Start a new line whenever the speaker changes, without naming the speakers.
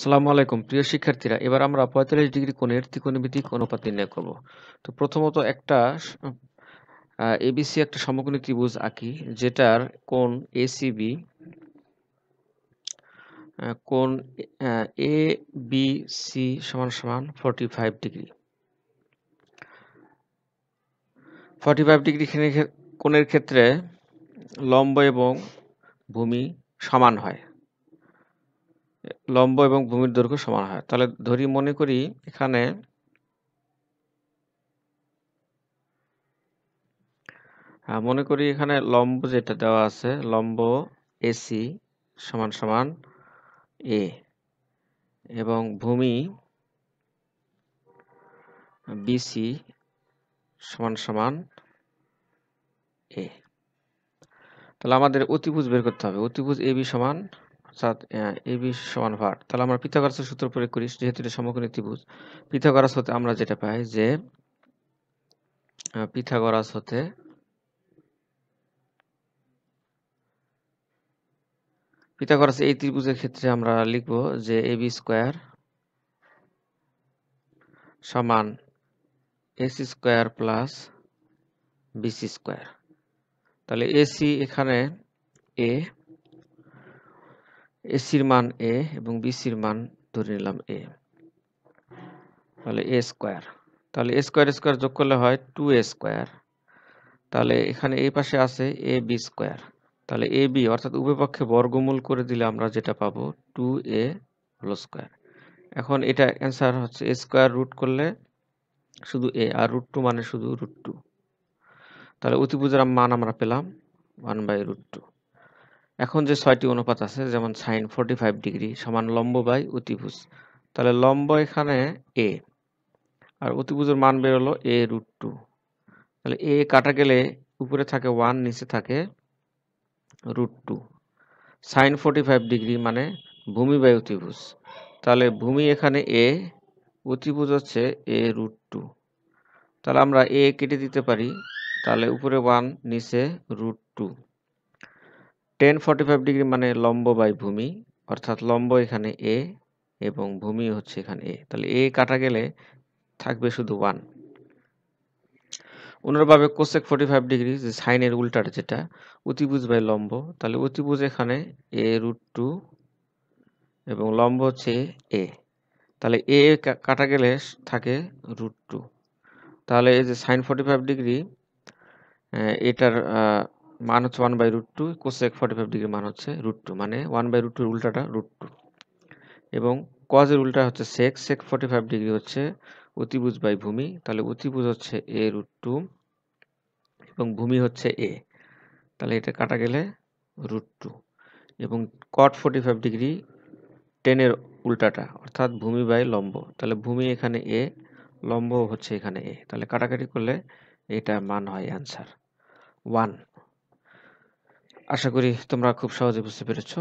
আসসালামু আলাইকুম প্রিয় শিক্ষার্থীরা এবার আমরা পঁয়তাল্লিশ ডিগ্রি কোণের ত্রিকোণমিতিক অনুপাত নির্ণয় করব তো প্রথমত একটা এবিসি একটা সমকোণী ত্রিভুজ আঁকি যেটার এ এসিবি কোন এ বি সি সমান সমান forty five degree forty five degree কোণের ক্ষেত্রে লম্ব এবং ভূমি সমান হয় লম্ব এবং ভূমির দৈর্ঘ্য সমান হয় তাহলে ধরি মনে করি এখানে মনে করি এখানে লম্ব যেটা দেওয়া আছে লম্ব এসি সমান সমান এ এবং ভূমি বিসি সমান সমান এ তাহলে আমাদের অতিভুজ বের করতে হবে অতিভুজ এবি সমান অর্থাৎ এ সমান ভাট তাহলে আমরা পিথাগোরাসের সূত্র প্রয়োগ করি যেহেতু এটা সমকোণী ত্রিভুজ হতে আমরা যেটা পাই যে হতে এই ত্রিভুজের ক্ষেত্রে আমরা লিখব যে এ বি স্কোয়ার সমান S square plus BC square তাহলে এসি এখানে এ এসির মান এ এবং বিসির মান ধরে নিলাম এ তাহলে এ স্কোয়ার তাহলে এ স্কোয়ার স্কোয়ার যোগ করলে হয় টু এ স্কোয়ার তাহলে এখানে এই পাশে আছে এ বি স্কোয়ার তাহলে এ বি অর্থাৎ উভয়পক্ষে বর্গমূল করে দিলে আমরা যেটা পাবো টু এ হোল স্কোয়ার এখন এটা অ্যান্সার হচ্ছে এ স্কোয়ার রুট করলে শুধু এ আর রুট টু মানে শুধু রুট টু তাহলে অতিপুজার মান আমরা পেলাম ওয়ান বাই রুট টু এখন যে ছয়টি অনুপাত আছে যেমন সাইন ফোরটি ফাইভ ডিগ্রি সমান লম্ব বাই অতিভুজ তাহলে লম্ব এখানে এ আর অতিভুজের মান বেরোলো এ রুট টু তাহলে এ কাটা গেলে উপরে থাকে ওয়ান নিচে থাকে root two sine forty five degree মানে ভূমি বাই অতিভুজ তাহলে ভূমি এখানে এ অতিভুজ হচ্ছে এ রুট টু তাহলে আমরা এ কেটে দিতে পারি তাহলে উপরে ওয়ান নিচে root two tan forty five degree মানে লম্ব বাই ভূমি অর্থাৎ লম্ব এখানে এ এবং ভূমি হচ্ছে এখানে এ তাহলে এ কাটা গেলে থাকবে শুধু ওয়ান অন্যভাবে কোসেক ফর্টি ফাইভ ডিগ্রি যে সাইনের উল্টার যেটা অতিভুজ বাই লম্ব তাহলে অতিভুজ এখানে এ রুট টু এবং লম্ব হচ্ছে এ তাহলে এ কাটা গেলে থাকে রুট টু তাহলে এই যে সাইন ফর্টি ফাইভ ডিগ্রি এটার মান হচ্ছে one by root two cosec forty five degree মান হচ্ছে রুট টু মানে ওয়ান বাই রুট টুর উল্টাটা রুট টু এবং কজের উল্টা হচ্ছে sec sec forty five degree হচ্ছে অতিভুজ বাই ভূমি তাহলে অতিভুজ হচ্ছে এ রুট টু এবং ভূমি হচ্ছে এ তাহলে এটা কাটা গেলে রুট টু এবং কট ফোর্টি ফাইভ ডিগ্রি টেনের উল্টাটা অর্থাৎ ভূমি বাই লম্ব তাহলে ভূমি এখানে এ লম্ব হচ্ছে এখানে এ তাহলে কাটাকাটি করলে এটা মান হয় অ্যান্সার ওয়ান আশা করি তোমরা খুব সহজে বুঝতে পেরেছ